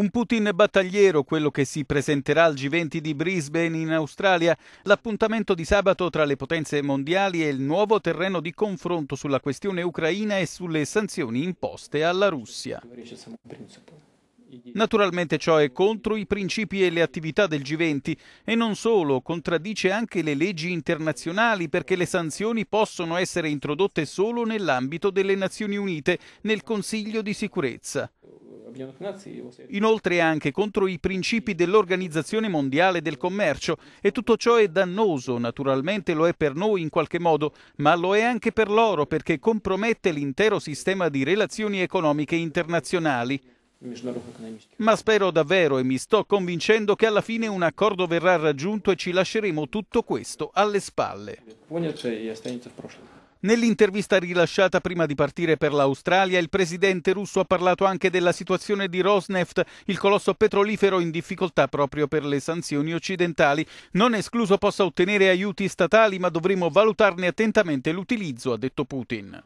Un Putin battagliero, quello che si presenterà al G20 di Brisbane in Australia, l'appuntamento di sabato tra le potenze mondiali e il nuovo terreno di confronto sulla questione ucraina e sulle sanzioni imposte alla Russia. Naturalmente ciò è contro i principi e le attività del G20 e non solo, contraddice anche le leggi internazionali perché le sanzioni possono essere introdotte solo nell'ambito delle Nazioni Unite, nel Consiglio di sicurezza. Inoltre è anche contro i principi dell'Organizzazione Mondiale del Commercio e tutto ciò è dannoso, naturalmente lo è per noi in qualche modo, ma lo è anche per loro perché compromette l'intero sistema di relazioni economiche internazionali. Ma spero davvero e mi sto convincendo che alla fine un accordo verrà raggiunto e ci lasceremo tutto questo alle spalle. Nell'intervista rilasciata prima di partire per l'Australia, il presidente russo ha parlato anche della situazione di Rosneft, il colosso petrolifero in difficoltà proprio per le sanzioni occidentali. Non escluso possa ottenere aiuti statali, ma dovremo valutarne attentamente l'utilizzo, ha detto Putin.